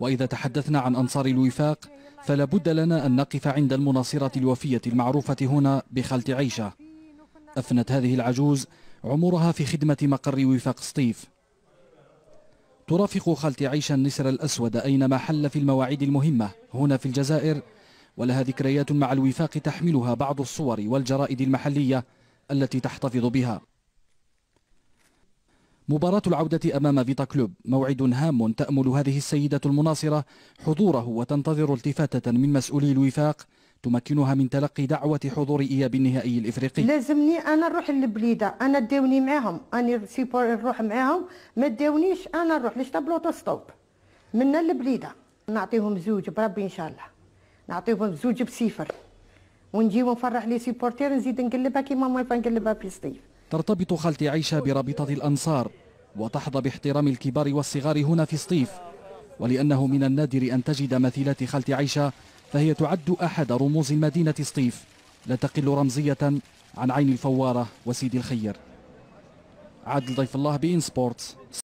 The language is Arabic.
وإذا تحدثنا عن أنصار الوفاق فلا بد لنا أن نقف عند المناصرة الوفية المعروفة هنا بخلت عيشة أفنت هذه العجوز عمرها في خدمة مقر وفاق سطيف ترافق خالتي عيشة النسر الأسود أينما حل في المواعيد المهمة هنا في الجزائر ولها ذكريات مع الوفاق تحملها بعض الصور والجرائد المحلية التي تحتفظ بها مباراة العودة أمام فيتا كلوب موعد هام تأمل هذه السيدة المناصرة حضوره وتنتظر التفاتة من مسؤولي الوفاق تمكنها من تلقي دعوة حضور إياب النهائي الإفريقي لازمني أنا نروح للبليدة أنا داوني معاهم أنا سيبور نروح معاهم ما داونيش أنا نروح ليش تبلو ستوب منا للبليدة نعطيهم زوج بربي إن شاء الله نعطيهم زوج بصفر ونجي ونفرح لي سيبورتير نزيد نقلبها كيما ما نقلبها في الصيف ترتبط خالتي عيشة برابطة الأنصار وتحظى باحترام الكبار والصغار هنا في سطيف ولأنه من النادر أن تجد مثيلات خالتي عيشة فهي تعد أحد رموز مدينة سطيف لا تقل رمزية عن عين الفوارة وسيدي الخير عادل ضيف الله بإن سبورتس